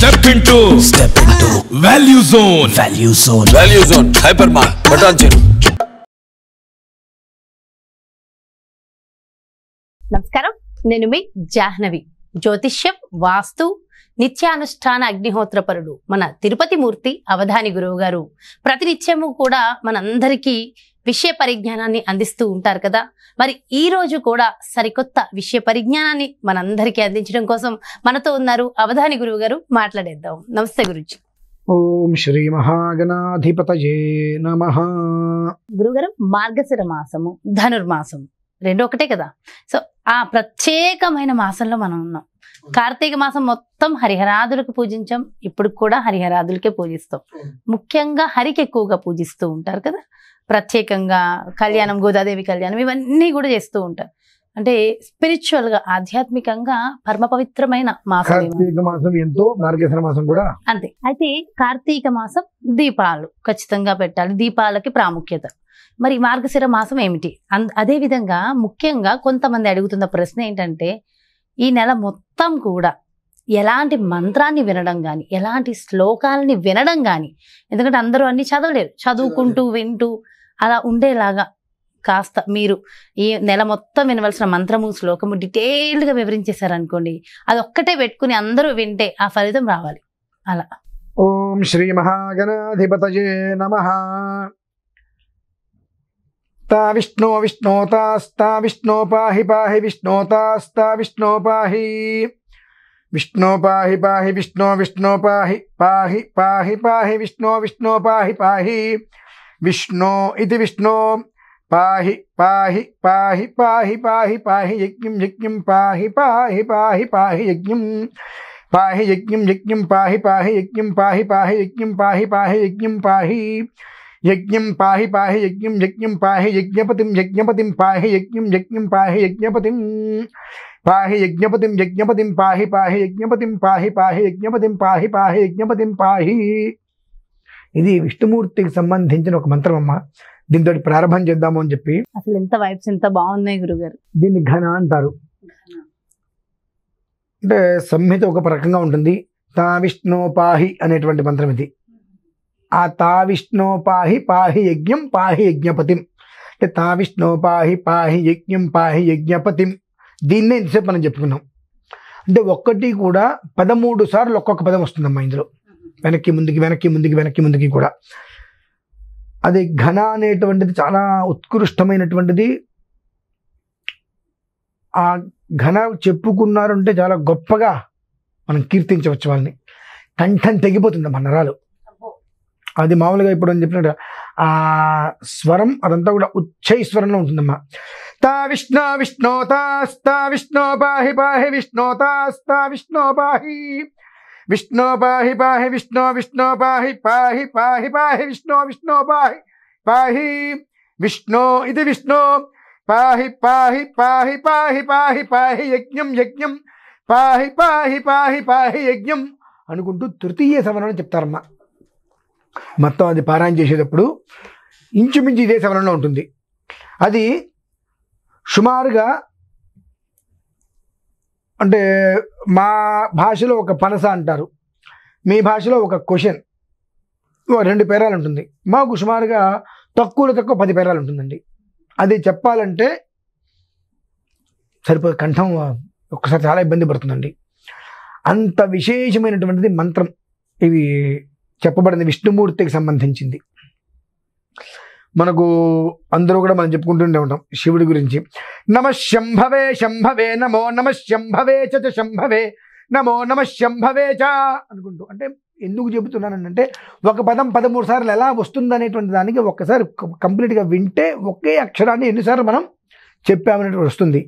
step into step into value zone value zone value zone hyper mark button చెరు నమస్కారం నేను మీ జాహ్నవి జ్యోతిష్యం వాస్తు నిత్యానుష్ఠాన అగ్నిహోత్రపరుడు మన తిరుపతి మూర్తి అవధాని గురువు గారు ప్రతినిత్యము కూడా మనందరికీ విషయ పరిజ్ఞానాన్ని అందిస్తూ ఉంటారు కదా మరి ఈ రోజు కూడా సరికొత్త విషయ పరిజ్ఞానాన్ని మనందరికీ అందించడం కోసం మనతో ఉన్నారు అవధాని గురువు గారు మాట్లాడేద్దాం నమస్తే గురుజీ ఓం శ్రీ మహాగణాధిపతయే నమ గురుగారు మార్గశిర మాసము ధనుర్మాసము రెండు ఒకటే కదా సో ఆ ప్రత్యేకమైన మాసంలో మనం ఉన్నాం కార్తీక మాసం మొత్తం హరిహరాదులకు పూజించాం ఇప్పుడు కూడా హరిహరాదులకే పూజిస్తాం ముఖ్యంగా హరికి ఎక్కువగా పూజిస్తూ ఉంటారు కదా ప్రత్యేకంగా కళ్యాణం గోదాదేవి కళ్యాణం ఇవన్నీ కూడా చేస్తూ ఉంటారు అంటే స్పిరిచువల్ గా ఆధ్యాత్మికంగా పరమ పవిత్రమైన మాసం ఎంతో మాసం కూడా అంతే అయితే కార్తీక మాసం దీపాలు ఖచ్చితంగా పెట్టాలి దీపాలకి ప్రాముఖ్యత మరి మార్గశిర మాసం ఏమిటి అదే విధంగా ముఖ్యంగా కొంతమంది అడుగుతున్న ప్రశ్న ఏంటంటే ఈ నెల మొత్తం కూడా ఎలాంటి మంత్రాన్ని వినడం కానీ ఎలాంటి శ్లోకాలని వినడం కానీ ఎందుకంటే అందరూ అన్ని చదవలేరు చదువుకుంటూ వింటూ అలా ఉండేలాగా కాస్త మీరు ఈ నెల మొత్తం వినవలసిన మంత్రము శ్లోకము డీటెయిల్డ్గా వివరించేశారనుకోండి అది ఒక్కటే పెట్టుకుని అందరూ వింటే ఆ ఫలితం రావాలి అలా ఓం శ్రీ మహాగణాధిపతయే నమ తా విష్ణో విష్ణోతాస్తా విష్ణోపాహి పాహి విష్ణోతాస్తా విష్ణోపాహి విష్ణోపాహి పాహి విష్ణో విష్ణోపాహి పాహి పాహి పాహి విష్ణో విష్ణోపాహి పాహి विष्णु इति विष्णु पाहि पाहि पाहि पाहि पाहि पाहि यज्ञं यज्ञं पाहि पाहि पाहि पाहि यज्ञं पाहि यज्ञं यज्ञं पाहि पाहि यज्ञं पाहि पाहि यज्ञं पाहि पाहि यज्ञं पाहि यज्ञं पाहि पाहि यज्ञं यज्ञं पाहि यज्ञपतिं यज्ञपतिं पाहि यज्ञं यज्ञं पाहि यज्ञपतिं पाहि यज्ञपतिं यज्ञपतिं पाहि पाहि यज्ञपतिं पाहि पाहि यज्ञपतिं पाहि पाहि यज्ञपतिं पाहि ఇది విష్ణుమూర్తికి సంబంధించిన ఒక మంత్రం అమ్మ దీంతో ప్రారంభం చేద్దాము అని చెప్పి అసలు ఎంత వైబ్స్ ఎంత బాగున్నాయి గురుగారు దీన్ని ఘన అంటారు అంటే సంహిత ఒక రకంగా ఉంటుంది తా విష్ణోపాహి అనేటువంటి మంత్రం ఇది ఆ తా విష్ణోపాహి పాహి యజ్ఞం పాహి యజ్ఞపతి అంటే తా విష్ణోపాహి పాహి యజ్ఞం పాహి యజ్ఞపతిం దీన్నే ఇంతసేపు మనం చెప్పుకున్నాం అంటే ఒక్కటి కూడా పదమూడు సార్లు ఒక్కొక్క పదం వస్తుందమ్మా ఇందులో వెనక్కి ముందుకి వెనక్కి ముందుకి వెనక్కి ముందుకి కూడా అది ఘన అనేటువంటిది చాలా ఉత్కృష్టమైనటువంటిది ఆ ఘన చెప్పుకున్నారంటే చాలా గొప్పగా మనం కీర్తించవచ్చు వాళ్ళని కంఠం తెగిపోతుంది మన నరాలు అది మామూలుగా ఇప్పుడు అని చెప్పినట్టు ఆ స్వరం అదంతా కూడా ఉచ్చై స్వరంలో ఉంటుందమ్మా తా విష్ణు విష్ణోతాస్తా విష్ణు పాహి పాహి విష్ణోతాస్తా విష్ణు పాహి విష్ణో పాహి పాహి విష్ణో విష్ణో పాహి పాహి పాహి పాహి విష్ణో విష్ణో పాహి పాహి విష్ణో ఇది విష్ణో పాహి పాహి పాహి పాహి పాహి పాహి యజ్ఞం యజ్ఞం పాహి పాహి పాహి పాహి యజ్ఞం అనుకుంటూ తృతీయ సమరణం చెప్తారమ్మ మొత్తం అది పారాయణ చేసేటప్పుడు ఇంచుమించు ఇదే సమరణలో ఉంటుంది అది సుమారుగా అంటే మా భాషలో ఒక పనస అంటారు మీ భాషలో ఒక క్వశ్చన్ రెండు పేరాలు ఉంటుంది మాకు సుమారుగా తక్కువలో తక్కువ పది పేరాలు ఉంటుందండి అది చెప్పాలంటే సరిపో కంఠం ఒక్కసారి చాలా ఇబ్బంది పడుతుందండి అంత విశేషమైనటువంటిది మంత్రం ఇవి చెప్పబడింది విష్ణుమూర్తికి సంబంధించింది మనకు అందరూ కూడా మనం చెప్పుకుంటుండే ఉంటాం శివుడి గురించి నమ శంభవే శంభవే నమో నమ శంభవే చ శంభవే నమో నమ శంభవే చ అనుకుంటూ అంటే ఎందుకు చెబుతున్నానంటే ఒక పదం పదమూడు సార్లు ఎలా వస్తుంది అనేటువంటి దానికి ఒక్కసారి కంప్లీట్గా వింటే ఒకే అక్షరాన్ని ఎన్నిసార్లు మనం చెప్పామనేటువంటి వస్తుంది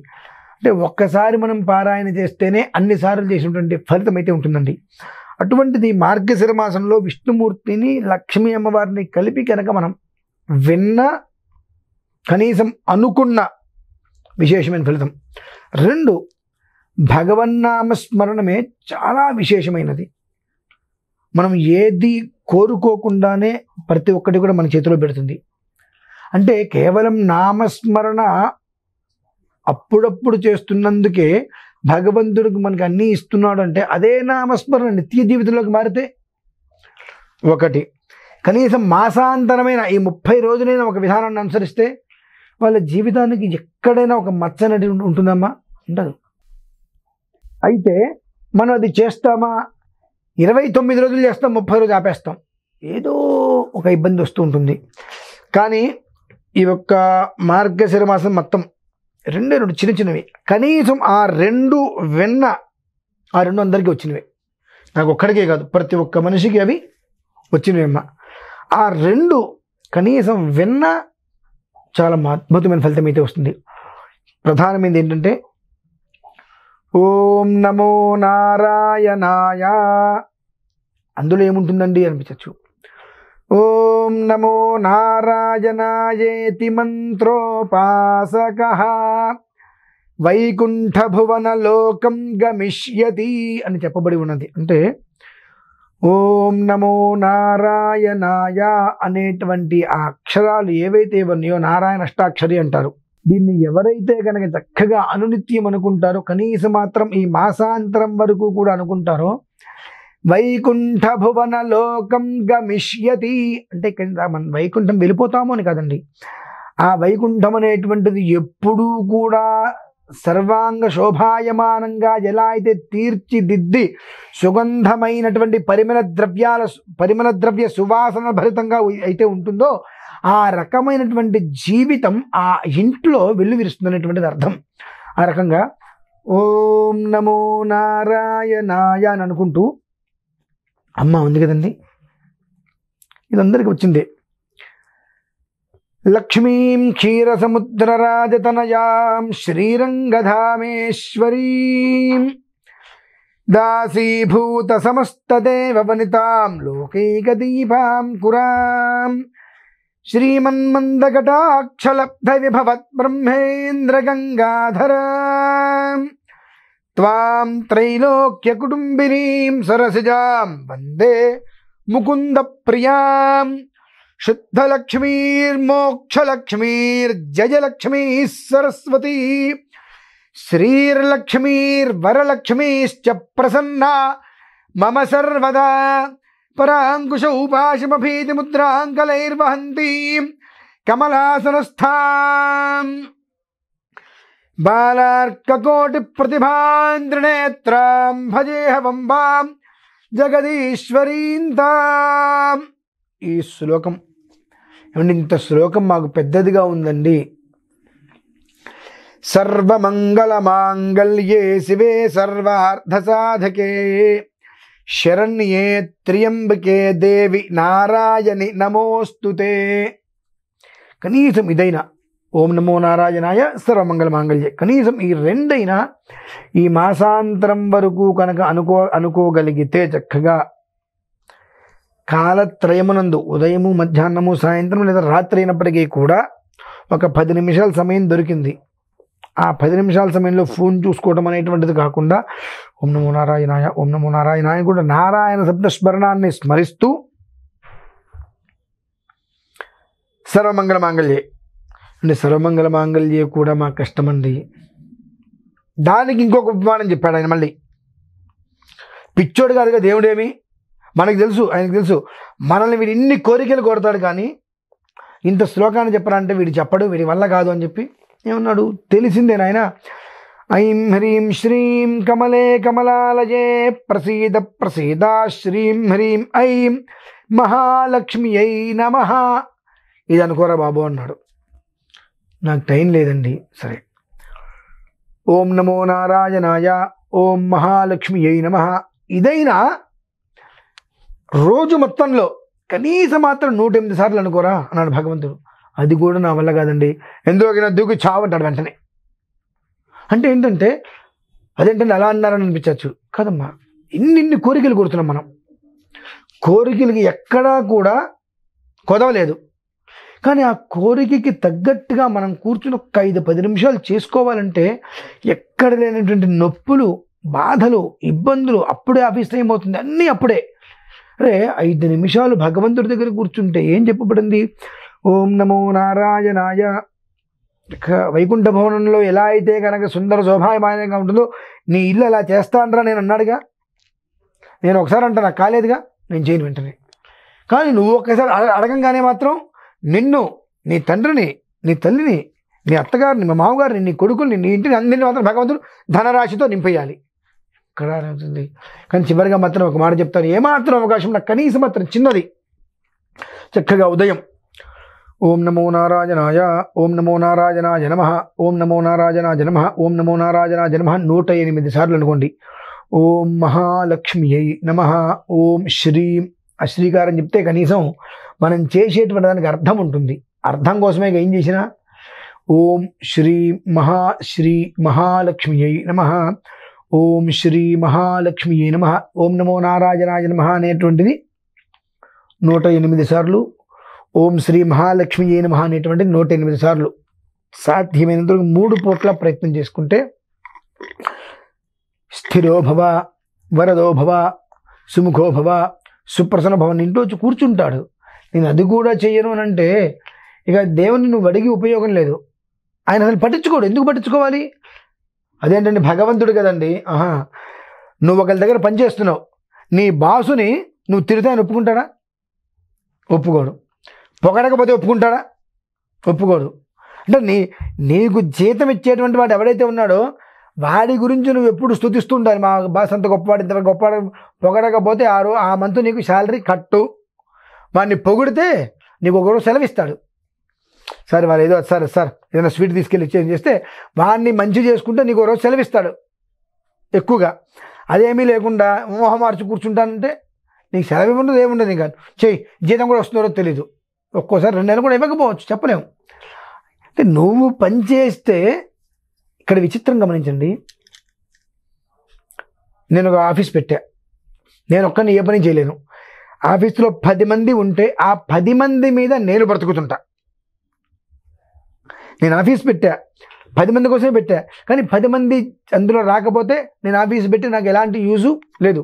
అంటే ఒక్కసారి మనం పారాయణ చేస్తేనే అన్నిసార్లు చేసినటువంటి ఫలితం అయితే ఉంటుందండి అటువంటిది మార్గశిరమాసంలో విష్ణుమూర్తిని లక్ష్మీ అమ్మవారిని కలిపి కనుక మనం విన్న కనీసం అనుకున్న విశేషమైన ఫలితం రెండు భగవన్నామస్మరణమే చాలా విశేషమైనది మనం ఏది కోరుకోకుండానే ప్రతి ఒక్కటి కూడా మన చేతిలో పెడుతుంది అంటే కేవలం నామస్మరణ అప్పుడప్పుడు చేస్తున్నందుకే భగవంతుడికి మనకి అన్నీ ఇస్తున్నాడు అంటే అదే నామస్మరణ నిత్య జీవితంలోకి మారితే ఒకటి కనీసం మాసాంతరమైన ఈ ముప్పై రోజులైనా ఒక విధానాన్ని అనుసరిస్తే వాళ్ళ జీవితానికి ఎక్కడైనా ఒక మచ్చనటి ఉంటుందమ్మా ఉండదు అయితే మనం అది చేస్తామా ఇరవై తొమ్మిది రోజులు చేస్తాం ముప్పై రోజులు ఆపేస్తాం ఏదో ఒక ఇబ్బంది వస్తూ ఉంటుంది కానీ ఈ యొక్క మార్గశిర మాసం మొత్తం రెండే రెండు చిన్న చిన్నవి కనీసం ఆ రెండు వెన్న ఆ రెండు అందరికీ వచ్చినవి నాకు ఒక్కడికే కాదు ప్రతి ఒక్క మనిషికి అవి వచ్చినవి అమ్మ ఆ రెండు కనీసం విన్నా చాలా అద్భుతమైన ఫలితం అయితే వస్తుంది ప్రధానమైనది ఏంటంటే ఓం నమో నారాయణాయ అందులో ఏముంటుందండి అనిపించవచ్చు ఓం నమో నారాయణాయేతి మంత్రోపాసక వైకుంఠభువన లోకం గమిష్యతి అని చెప్పబడి ఉన్నది అంటే ఓం నమో నారాయణాయ అనేటువంటి ఆ అక్షరాలు ఏవైతే ఉన్నాయో నారాయణ అష్టాక్షరి అంటారు దీన్ని ఎవరైతే కనుక చక్కగా అనునిత్యం అనుకుంటారో కనీసం మాత్రం ఈ మాసాంతరం వరకు కూడా అనుకుంటారో వైకుంఠ భువన లోకం గమిష్యతి అంటే ఇక్కడ మనం వైకుంఠం వెళ్ళిపోతాము అని కదండి ఆ వైకుంఠం అనేటువంటిది ఎప్పుడూ కూడా సర్వాంగ శోభాయమానంగా ఎలా అయితే తీర్చిదిద్ది సుగంధమైనటువంటి పరిమళ ద్రవ్యాల పరిమళ ద్రవ్య సువాసన భరితంగా అయితే ఉంటుందో ఆ రకమైనటువంటి జీవితం ఆ ఇంట్లో అనేటువంటిది అర్థం ఆ రకంగా ఓం నమో నారాయణాయ అని అనుకుంటూ అమ్మ ఉంది కదండి ఇది అందరికీ వచ్చిందే లక్ష్మీం క్షీరసముద్రరాజతనయాం శ్రీరంగధామేశ్వరీం దాసీభూత సమస్తదేవవనితాం లోకైకదీపాం కురాం శ్రీమన్మందకటాక్షలబ్ధవిభవత్ బ్రహ్మేంద్రగంగాధరా త్వాం త్రైలోక్యకుటుంబినీం సరసిజాం వందే ముకుంద ప్రియాం शुद्धलक्ष्मीर्मोक्षलक्ष्मीर्जयलक्ष्मी सरस्वती श्रीर्लक्ष्मीर्वरलक्ष्मीश्च प्रसन्ना मम सर्वदा पराङ्कुशौपाशमभीतिमुद्राङ्कलैर्वहन्तीम् कमलासनस्थाम् बालार्ककोटिप्रतिभान्द्रनेत्राम् भजेहवम्बाम् जगदीश्वरीन्ताम् ई श्लोकम् ఏమంటే ఇంత శ్లోకం మాకు పెద్దదిగా ఉందండి మాంగళ్యే శివే సాధకే శరణ్యే త్రియంబకే దేవి నారాయణి నమోస్తుతే కనీసం ఇదైనా ఓం నమో నారాయణాయ సర్వమంగళ మాంగళ్య కనీసం ఈ రెండైనా ఈ మాసాంతరం వరకు కనుక అనుకో అనుకోగలిగితే చక్కగా కాలత్రయమునందు ఉదయము మధ్యాహ్నము సాయంత్రం లేదా రాత్రి అయినప్పటికీ కూడా ఒక పది నిమిషాల సమయం దొరికింది ఆ పది నిమిషాల సమయంలో ఫోన్ చూసుకోవడం అనేటువంటిది కాకుండా ఓం నమో నారాయణాయ ఓం నమో నారాయణాయ కూడా నారాయణ శబ్దస్మరణాన్ని స్మరిస్తూ సర్వమంగళ మాంగళ్యే అంటే సర్వమంగళ మాంగళ్యే కూడా మా కష్టమండి దానికి ఇంకొక ఉపమానం చెప్పాడు ఆయన మళ్ళీ పిచ్చోడు కాదుగా దేవుడేమి మనకు తెలుసు ఆయనకు తెలుసు మనల్ని వీడు ఇన్ని కోరికలు కోరుతాడు కానీ ఇంత శ్లోకాన్ని చెప్పాలంటే వీడు చెప్పడు వీడి వల్ల కాదు అని చెప్పి ఏమన్నాడు తెలిసిందే నాయన ఐం హ్రీం శ్రీం కమలే కమలాలయే ప్రసీద ప్రసీద శ్రీం హ్రీం ఐం మహాలక్ష్మి ఐ నమ ఇది అనుకోరా బాబు అన్నాడు నాకు టైం లేదండి సరే ఓం నమో నారాయణాయ ఓం మహాలక్ష్మి ఐ నమ ఇదైనా రోజు మొత్తంలో కనీసం మాత్రం నూట ఎనిమిది సార్లు అనుకోరా అన్నాడు భగవంతుడు అది కూడా నా వల్ల కాదండి ఎందులోకైనా దూకి చావంటాడు వెంటనే అంటే ఏంటంటే అదేంటంటే అలా అన్నారని అనిపించవచ్చు కదమ్మా ఇన్నిన్ని కోరికలు కోరుతున్నాం మనం కోరికలకి ఎక్కడా కూడా కొదవలేదు కానీ ఆ కోరికకి తగ్గట్టుగా మనం కూర్చుని ఒక ఐదు పది నిమిషాలు చేసుకోవాలంటే ఎక్కడ లేనటువంటి నొప్పులు బాధలు ఇబ్బందులు అప్పుడే ఆఫీస్ టైం అవుతుంది అన్నీ అప్పుడే అరే ఐదు నిమిషాలు భగవంతుడి దగ్గర కూర్చుంటే ఏం చెప్పబడింది ఓం నమో నారాయణాయ వైకుంఠ భవనంలో ఎలా అయితే కనుక సుందర శోభాయమానంగా ఉంటుందో నీ ఇల్లు అలా చేస్తానరా నేను అన్నాడుగా నేను ఒకసారి అంటా నాకు కాలేదుగా నేను చేయను వెంటనే కానీ నువ్వు ఒక్కసారి అడగంగానే మాత్రం నిన్ను నీ తండ్రిని నీ తల్లిని నీ అత్తగారిని మా మామగారిని నీ కొడుకుని నీ ఇంటిని అందరినీ మాత్రం భగవంతుడు ధనరాశితో నింపేయాలి ఎక్కడ అనిపిస్తుంది కానీ చివరిగా మాత్రం ఒక మాట చెప్తాను ఏమాత్రం అవకాశం నాకు కనీసం మాత్రం చిన్నది చక్కగా ఉదయం ఓం నమో నారాయణాయ ఓం నమో నారాయణాయ నమ ఓం నమో నారాయణాయ నమ ఓం నమో నారాయణాయ నమ నూట ఎనిమిది సార్లు అనుకోండి ఓం అయి నమ ఓం శ్రీం అశ్రీకారం చెప్తే కనీసం మనం చేసేటువంటి దానికి అర్థం ఉంటుంది అర్థం కోసమే ఏం చేసినా ఓం శ్రీ మహా శ్రీ మహాలక్ష్మి అయి నమ ఓం శ్రీ మహాలక్ష్మి నమ ఓం నమో నారాయణాయ నమ అనేటువంటిది నూట ఎనిమిది సార్లు ఓం శ్రీ మహాలక్ష్మి ఏ నమ అనేటువంటిది నూట ఎనిమిది సార్లు సాధ్యమైనంత మూడు పూట్ల ప్రయత్నం చేసుకుంటే స్థిరోభవ వరదోభవ సుముఖోభవ సుప్రసన్న భవన్ ఇంట్లో వచ్చి కూర్చుంటాడు నేను అది కూడా చేయను అని అంటే ఇక దేవుని నువ్వు అడిగి ఉపయోగం లేదు ఆయన అసలు పట్టించుకోడు ఎందుకు పట్టించుకోవాలి అదేంటండి భగవంతుడు కదండి ఆహా నువ్వు ఒకరి దగ్గర పనిచేస్తున్నావు నీ బాసుని నువ్వు తిరితే అని ఒప్పుకుంటాడా ఒప్పుకోడు పొగడకపోతే ఒప్పుకుంటాడా ఒప్పుకోడు అంటే నీ నీకు జీతం ఇచ్చేటువంటి వాడు ఎవడైతే ఉన్నాడో వాడి గురించి నువ్వు ఎప్పుడు స్థుతిస్తుండాలి మా బాస్ అంత గొప్పవాడు ఇంత గొప్పవాడు పొగడకపోతే ఆరు ఆ మంత్ నీకు శాలరీ కట్టు వాడిని పొగిడితే నీకు ఒకరోజు సెలవిస్తాడు సరే వాళ్ళు ఏదో సరే సార్ ఏదైనా స్వీట్ తీసుకెళ్ళి చేంజ్ చేస్తే వాడిని మంచి చేసుకుంటే నీకు రోజు సెలవిస్తాడు ఎక్కువగా అదేమీ లేకుండా మోహం మార్చి కూర్చుంటానంటే నీకు సెలవు ఇవ్వదు ఏముండదు ఇంకా చెయ్యి జీతం కూడా వస్తుందో తెలీదు ఒక్కోసారి రెండు నెలలు కూడా ఇవ్వకపోవచ్చు చెప్పలేము అంటే నువ్వు పని చేస్తే ఇక్కడ విచిత్రం గమనించండి నేను ఒక ఆఫీస్ పెట్టా నేను ఒక్కరిని ఏ పని చేయలేను ఆఫీస్లో పది మంది ఉంటే ఆ పది మంది మీద నేను బ్రతుకుతుంటా నేను ఆఫీస్ పెట్టా పది మంది కోసమే పెట్టా కానీ పది మంది అందులో రాకపోతే నేను ఆఫీస్ పెట్టి నాకు ఎలాంటి యూజు లేదు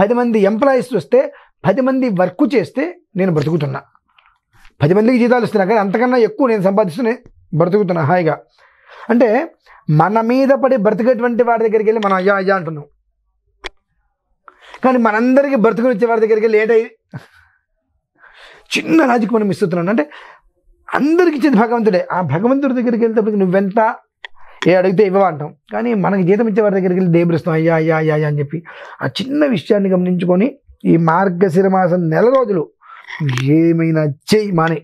పది మంది ఎంప్లాయీస్ వస్తే పది మంది వర్క్ చేస్తే నేను బ్రతుకుతున్నా పది మందికి జీతాలు ఇస్తున్నా కానీ అంతకన్నా ఎక్కువ నేను సంపాదిస్తూనే బ్రతుకుతున్నా హాయిగా అంటే మన మీద పడి బ్రతికేటువంటి వాడి దగ్గరికి వెళ్ళి మనం అయ్యా అయ్యా అంటున్నాం కానీ మనందరికీ బ్రతుకునిచ్చే వాడి దగ్గరికి వెళ్ళి ఏటై చిన్న లాజిక్ మనం ఇస్తున్నాం అంటే అందరికి ఇచ్చేది భగవంతుడే ఆ భగవంతుడి దగ్గరికి వెళ్తే నువ్వెంత ఏ అడిగితే ఇవ్వమంటాం కానీ మనకి జీతం ఇచ్చే వారి దగ్గరికి వెళ్ళి దేబరిస్తాం అయ్యా అయ్యా అయ్యా అని చెప్పి ఆ చిన్న విషయాన్ని గమనించుకొని ఈ మార్గశిరమాసం నెల రోజులు ఏమైనా చేయి మానే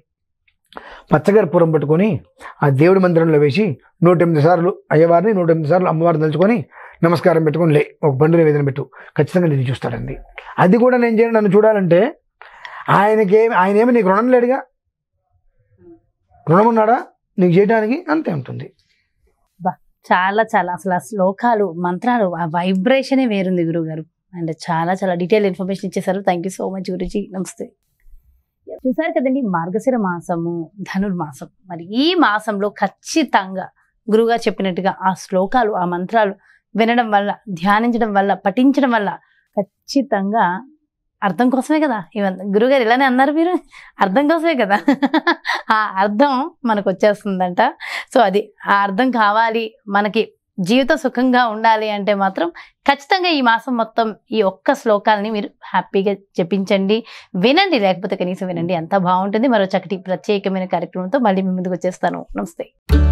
పచ్చగర్పూరం పట్టుకొని ఆ దేవుడి మందిరంలో వేసి నూటెనిమిది సార్లు అయ్యవారిని నూటెనిమిది సార్లు అమ్మవారిని తలుచుకొని నమస్కారం పెట్టుకొని లే ఒక బండి నివేదన పెట్టు ఖచ్చితంగా నేను చూస్తాడండి అది కూడా నేను చేయను నన్ను చూడాలంటే ఆయనకేమి ఆయన ఏమి నీకు రుణం లేడుగా రుణం ఉన్నాడా నీకు చేయడానికి అంతే ఉంటుంది చాలా చాలా అసలు శ్లోకాలు మంత్రాలు ఆ వైబ్రేషనే వేరుంది గురుగారు అండ్ చాలా చాలా డీటెయిల్ ఇన్ఫర్మేషన్ ఇచ్చేసారు థ్యాంక్ యూ సో మచ్ గురుజీ నమస్తే చూసారు కదండి మార్గశిర మాసము ధనుర్మాసం మరి ఈ మాసంలో ఖచ్చితంగా గురుగా చెప్పినట్టుగా ఆ శ్లోకాలు ఆ మంత్రాలు వినడం వల్ల ధ్యానించడం వల్ల పఠించడం వల్ల ఖచ్చితంగా అర్థం కోసమే కదా ఇవన్నీ గురుగారు ఇలానే అన్నారు మీరు అర్థం కోసమే కదా ఆ అర్థం మనకు వచ్చేస్తుందంట సో అది ఆ అర్థం కావాలి మనకి జీవితం సుఖంగా ఉండాలి అంటే మాత్రం ఖచ్చితంగా ఈ మాసం మొత్తం ఈ ఒక్క శ్లోకాలని మీరు హ్యాపీగా జపించండి వినండి లేకపోతే కనీసం వినండి ఎంత బాగుంటుంది మరో చక్కటి ప్రత్యేకమైన కార్యక్రమంతో మళ్ళీ మీ ముందుకు వచ్చేస్తాను నమస్తే